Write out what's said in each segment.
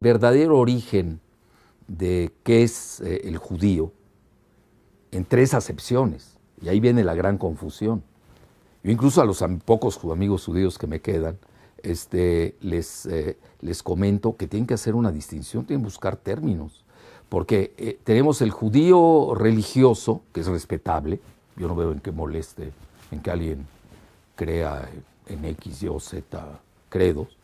verdadero origen de qué es eh, el judío en tres acepciones. Y ahí viene la gran confusión. Yo incluso a los pocos amigos judíos que me quedan, este, les, eh, les comento que tienen que hacer una distinción, tienen que buscar términos. Porque eh, tenemos el judío religioso, que es respetable, yo no veo en qué moleste, en que alguien crea en X, Y o Z credos,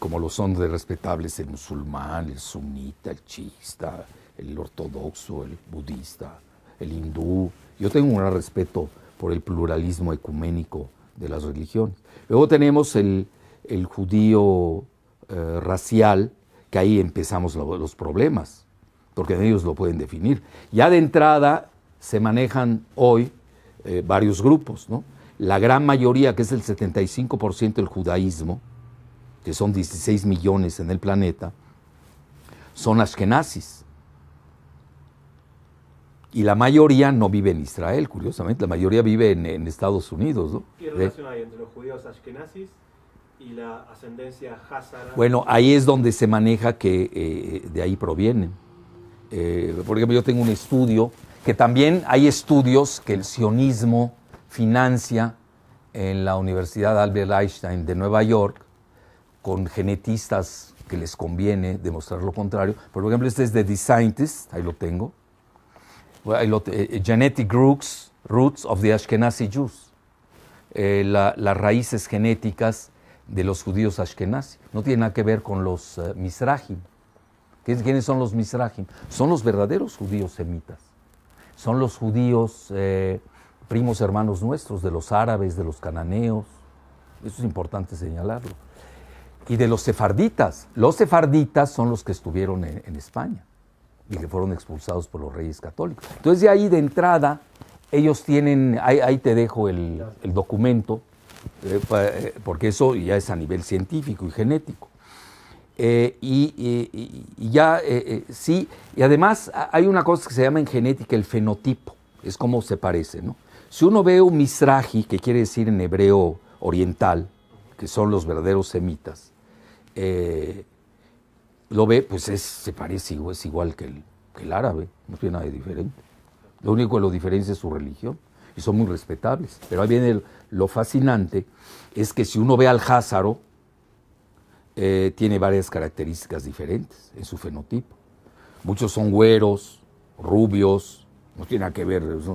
como lo son de respetables el musulmán, el sunita, el chista, el ortodoxo, el budista, el hindú. Yo tengo un gran respeto por el pluralismo ecuménico de las religiones. Luego tenemos el, judío eh, racial, que ahí empezamos los problemas, porque ellos lo pueden definir. Ya de entrada se manejan hoy eh, varios grupos, ¿no? La gran mayoría, que es el 75% del judaísmo, que son 16 millones en el planeta, son ashkenazis. Y la mayoría no vive en Israel, curiosamente, la mayoría vive en, Estados Unidos. ¿Qué eh. relación hay entre los judíos ashkenazis y la ascendencia Hazara? Bueno, ahí es donde se maneja que eh, de ahí provienen. Eh, por ejemplo, yo tengo un estudio que también hay estudios que el sionismo financia en la Universidad Albert Einstein de Nueva York, con genetistas que les conviene demostrar lo contrario. Por ejemplo, este es de The Scientist, ahí lo tengo. Eh, eh, genetic roots, roots of the Ashkenazi Jews. Eh, las raíces genéticas de los judíos ashkenazi. No tiene nada que ver con los uh, ¿Quiénes son los misrahim? Son los verdaderos judíos semitas. Son los judíos primos hermanos nuestros, de los árabes, de los cananeos. Eso es importante señalarlo y de los sefarditas. Los sefarditas son los que estuvieron en, España y que fueron expulsados por los reyes católicos. Entonces de ahí de entrada, ellos tienen, ahí, te dejo el, documento, eh, eh, porque eso ya es a nivel científico y genético. Eh, y, ya, sí, y además hay una cosa que se llama en genética el fenotipo, es como se parece, ¿no? Si uno ve un misraji, que quiere decir en hebreo oriental, que son los verdaderos semitas, eh, lo ve, pues se parece, es igual que el, árabe, no tiene nada de diferente. Lo único que lo diferencia es su religión y son muy respetables. Pero ahí viene lo fascinante, es que si uno ve al Házaro, eh, tiene varias características diferentes en su fenotipo. Muchos son güeros, rubios, no tiene nada que ver, es,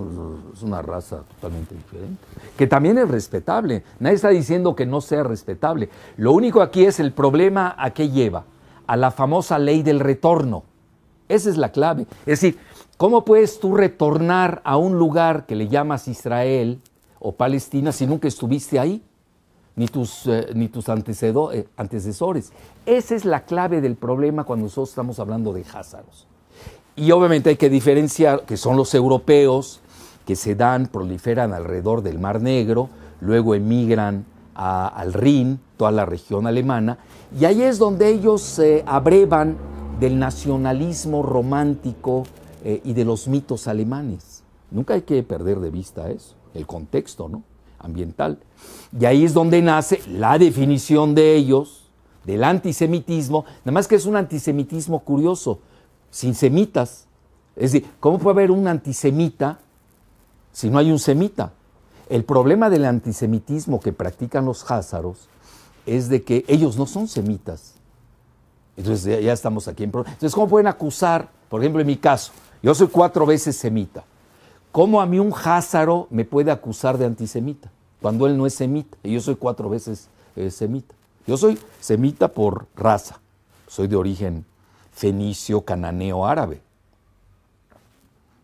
una raza totalmente diferente. Que también es respetable, nadie está diciendo que no sea respetable. Lo único aquí es el problema a qué lleva, a la famosa ley del retorno. Esa es la clave. Es decir, ¿cómo puedes tú retornar a un lugar que le llamas Israel o Palestina si nunca estuviste ahí? Ni tus, eh, ni tus eh, antecesores. Esa es la clave del problema cuando nosotros estamos hablando de házaros. Y obviamente hay que diferenciar que son los europeos que se dan, proliferan alrededor del Mar Negro, luego emigran al Rin, toda la región alemana, y ahí es donde ellos se abrevan del nacionalismo romántico eh, y de los mitos alemanes. Nunca hay que perder de vista eso, el contexto ¿no? ambiental. Y ahí es donde nace la definición de ellos del antisemitismo, nada más que es un antisemitismo curioso, sin semitas. Es decir, ¿cómo puede haber un antisemita si no hay un semita? El problema del antisemitismo que practican los házaros es de que ellos no son semitas. Entonces ya, estamos aquí en problemas. Entonces, ¿cómo pueden acusar? Por ejemplo, en mi caso, yo soy cuatro veces semita. ¿Cómo a mí un házaro me puede acusar de antisemita cuando él no es semita? Y yo soy cuatro veces eh, semita. Yo soy semita por raza, soy de origen fenicio, cananeo, árabe.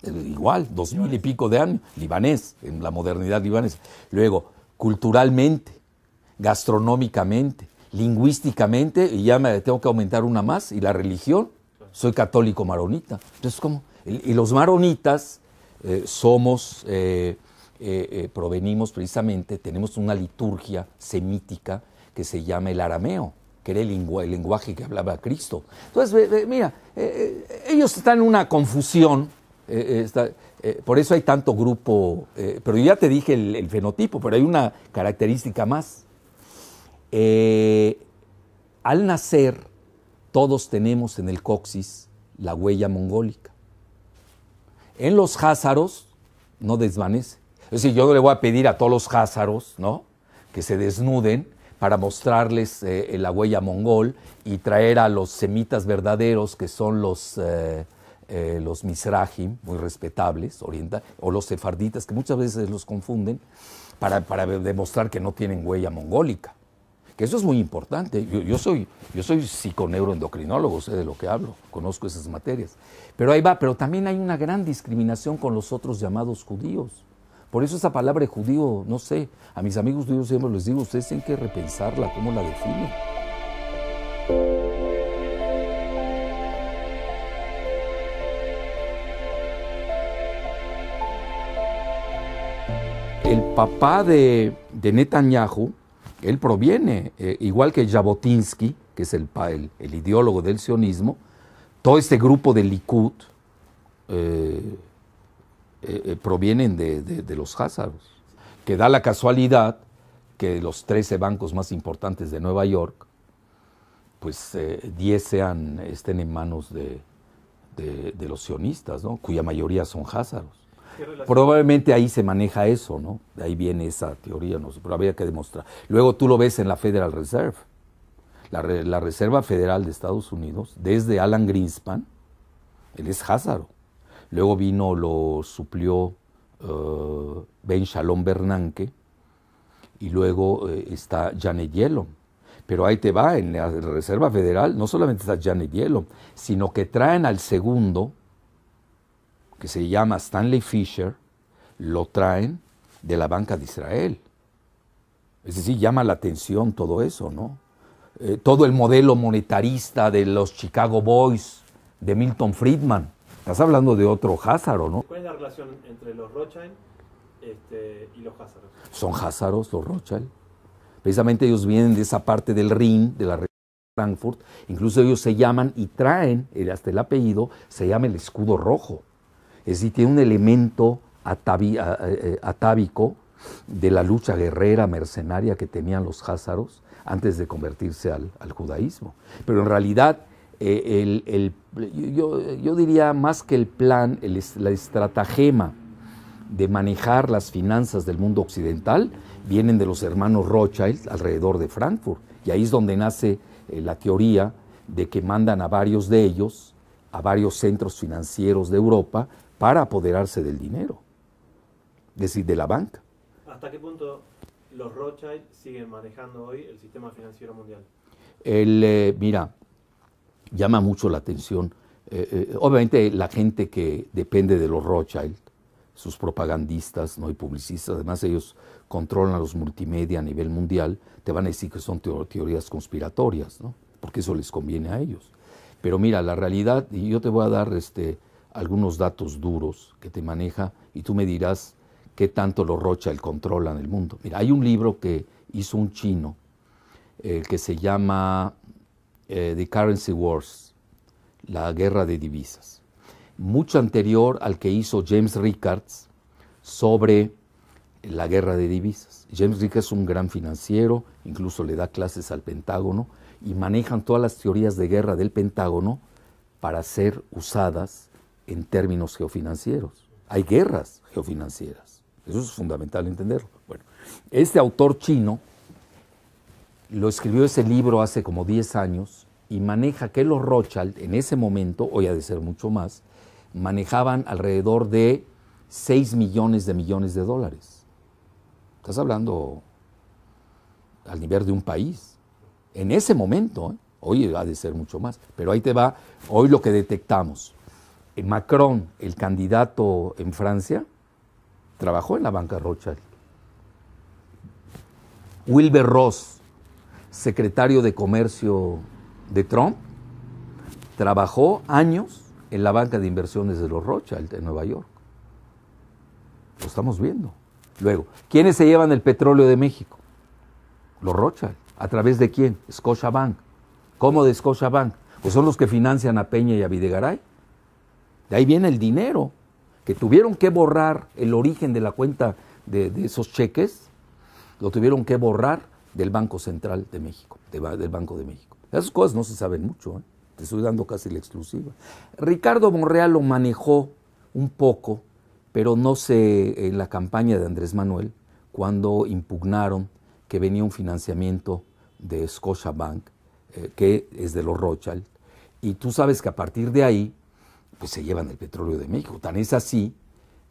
Eh, igual, dos mil y pico de años, libanés, en la modernidad libanesa. Luego, culturalmente, gastronómicamente, lingüísticamente, y ya me tengo que aumentar una más, y la religión, soy católico maronita. Entonces, ¿cómo? Y los maronitas eh, somos, eh, provenimos precisamente, tenemos una liturgia semítica que se llama el arameo que era el lenguaje que hablaba Cristo. Entonces, mira, eh, eh, ellos están en una confusión, eh, por eso hay tanto grupo, pero ya te dije el, fenotipo, pero hay una característica más. al nacer, todos tenemos en el coxis la huella mongólica. En los házaros no desvanece. Es decir, yo le voy a pedir a todos los házaros, ¿no? Que se desnuden para mostrarles eh, la huella mongol y traer a los semitas verdaderos, que son los, eh, eh los misrahim, muy respetables, o los sefarditas, que muchas veces los confunden, para, demostrar que no tienen huella mongólica. Que eso es muy importante. Yo, yo soy, yo soy psiconeuroendocrinólogo, sé de lo que hablo, conozco esas materias. Pero ahí va, pero también hay una gran discriminación con los otros llamados judíos por eso esa palabra judío, no sé, a mis amigos judíos siempre les digo, ustedes tienen que repensarla, cómo la definen. El papá de, de Netanyahu, él proviene, eh, igual que Jabotinsky, que es el, el, ideólogo del sionismo, todo este grupo de Likud, eh, eh, eh, provienen de, los házaros, que da la casualidad que los 13 bancos más importantes de Nueva York, pues 10 eh, sean, estén en manos de, los sionistas, ¿no? cuya mayoría son házaros. Probablemente ahí se maneja eso, ¿no? De ahí viene esa teoría, no pero había que demostrar. Luego tú lo ves en la Federal Reserve. La, la Reserva Federal de Estados Unidos, desde Alan Greenspan, él es házaro. Luego vino, lo suplió eh, Ben Shalom Bernanke y luego eh, está Janet Yellow. Pero ahí te va, en la Reserva Federal no solamente está Janet Yellow, sino que traen al segundo, que se llama Stanley Fisher, lo traen de la banca de Israel. Es decir, llama la atención todo eso, ¿no? Eh, todo el modelo monetarista de los Chicago Boys, de Milton Friedman, Estás hablando de otro Házaro, ¿no? ¿Cuál es la relación entre los Rothschild este, y los Házaros? Son Házaros, los Rothschild. Precisamente ellos vienen de esa parte del Rin, de la región de Frankfurt. Incluso ellos se llaman y traen, hasta el apellido, se llama el escudo rojo. Es decir, tiene un elemento eh, atávico de la lucha guerrera, mercenaria que tenían los Házaros antes de convertirse al, al judaísmo. Pero en realidad eh, el, yo, diría más que el plan, el, la estratagema de manejar las finanzas del mundo occidental vienen de los hermanos Rothschild alrededor de Frankfurt. Y ahí es donde nace eh, la teoría de que mandan a varios de ellos a varios centros financieros de Europa para apoderarse del dinero, es decir, de la banca. ¿Hasta qué punto los Rothschild siguen manejando hoy el sistema financiero mundial? El, eh, mira, llama mucho la atención. Eh, eh, obviamente la gente que depende de los Rothschild, sus propagandistas ¿no? y publicistas, además ellos controlan los multimedia a nivel mundial, te van a decir que son teorías conspiratorias, ¿no? porque eso les conviene a ellos. Pero mira, la realidad, y yo te voy a dar este, algunos datos duros que te maneja y tú me dirás qué tanto los Rothschild controlan el mundo. Mira, hay un libro que hizo un chino, eh, que se llama The eh, Currency Wars, la guerra de divisas, mucho anterior al que hizo James Rickards sobre la guerra de divisas. James Rickards es un gran financiero, incluso le da clases al Pentágono y manejan todas las teorías de guerra del Pentágono para ser usadas en términos geofinancieros. Hay guerras geofinancieras. Eso es fundamental entenderlo. Bueno, este autor chino lo escribió ese libro hace como 10 años y maneja que los Rothschild en ese momento, hoy ha de ser mucho más, manejaban alrededor de 6 millones de millones de dólares. Estás hablando al nivel de un país. En ese momento, ¿eh? hoy ha de ser mucho más, pero ahí te va, hoy lo que detectamos. Eh, Macron, el candidato en Francia, trabajó en la banca Rothschild. Wilber Ross, secretario de Comercio de Trump, trabajó años en la banca de inversiones de los Rothschild en Nueva York. Lo estamos viendo. Luego, ¿quiénes se llevan el petróleo de México? Los Rocha. ¿A través de quién? Bank. ¿Cómo de Bank? Pues son los que financian a Peña y a Videgaray. De ahí viene el dinero, que tuvieron que borrar el origen de la cuenta de esos cheques, lo tuvieron que borrar del Banco Central de México, del Banco de México. Esas cosas no se saben mucho, ¿eh? te estoy dando casi la exclusiva. Ricardo Monreal lo manejó un poco, pero no se en la campaña de Andrés Manuel, cuando impugnaron que venía un financiamiento de Scotiabank, Bank, eh, que es de los Rothschild, y tú sabes que a partir de ahí, pues se llevan el petróleo de México. Tan es así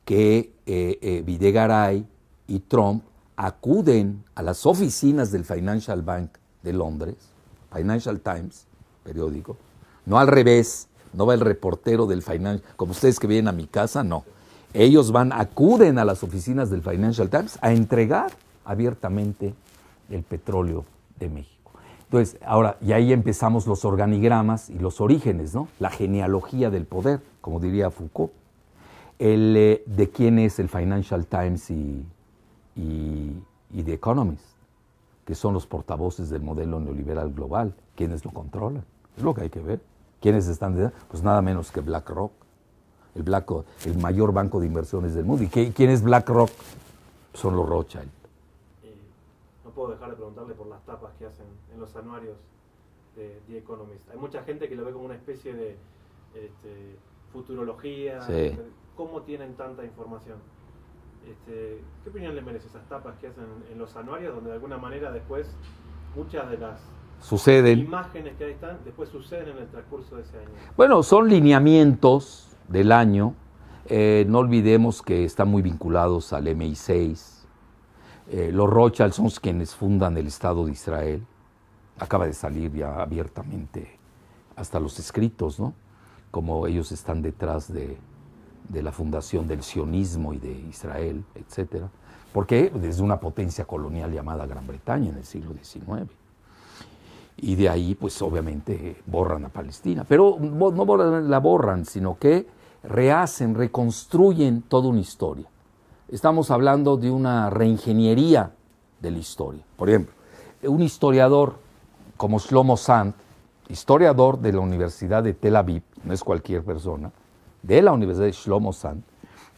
que eh, Videgaray y Trump acuden a las oficinas del Financial Bank de Londres, Financial Times, periódico, no al revés, no va el reportero del Financial, como ustedes que vienen a mi casa, no. Ellos van, acuden a las oficinas del Financial Times a entregar abiertamente el petróleo de México. Entonces, ahora, y ahí empezamos los organigramas y los orígenes, ¿no? La genealogía del poder, como diría Foucault. El, eh, de quién es el Financial Times y y, y The Economist, que son los portavoces del modelo neoliberal global, quienes lo controlan. Es lo que hay que ver. ¿Quiénes están de, Pues nada menos que BlackRock, el, el mayor banco de inversiones del mundo. ¿Y quién es BlackRock? Son los Rothschild. Eh, no puedo dejar de preguntarle por las tapas que hacen en los anuarios de The Economist. Hay mucha gente que lo ve como una especie de este, futurología. ¿Cómo tienen tanta información? Este, ¿Qué opinión le merece esas tapas que hacen en los anuarios, donde de alguna manera después muchas de las imágenes que ahí están, después suceden en el transcurso de ese año? Bueno, son lineamientos del año. Eh, no olvidemos que están muy vinculados al MI6. Eh, los Rothschilds son quienes fundan el Estado de Israel. Acaba de salir ya abiertamente hasta los escritos, ¿no? Como ellos están detrás de, de la fundación del sionismo y de Israel, etc. Porque desde una potencia colonial llamada Gran Bretaña en el siglo XIX. Y de ahí, pues obviamente, borran a Palestina. Pero no la borran, sino que rehacen, reconstruyen toda una historia. Estamos hablando de una reingeniería de la historia. Por ejemplo, un historiador como Shlomo Sand, historiador de la Universidad de Tel Aviv, no es cualquier persona, de la Universidad de Shlomo Sand,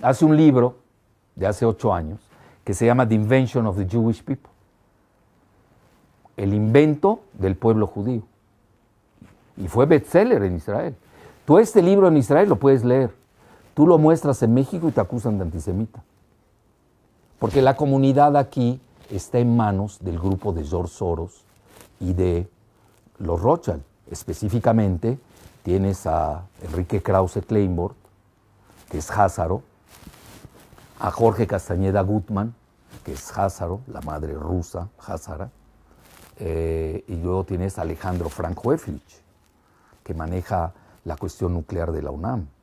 hace un libro de hace ocho años que se llama The Invention of the Jewish People, el invento del pueblo judío. Y fue bestseller en Israel. Tú este libro en Israel lo puedes leer. Tú lo muestras en México y te acusan de antisemita. Porque la comunidad aquí está en manos del grupo de George Soros y de los Rothschild, específicamente Tienes a Enrique Krause Kleinbord, que es Házaro, a Jorge Castañeda Gutman, que es Házaro, la madre rusa, Házara, eh, y luego tienes a Alejandro Frank Hueflich, que maneja la cuestión nuclear de la UNAM.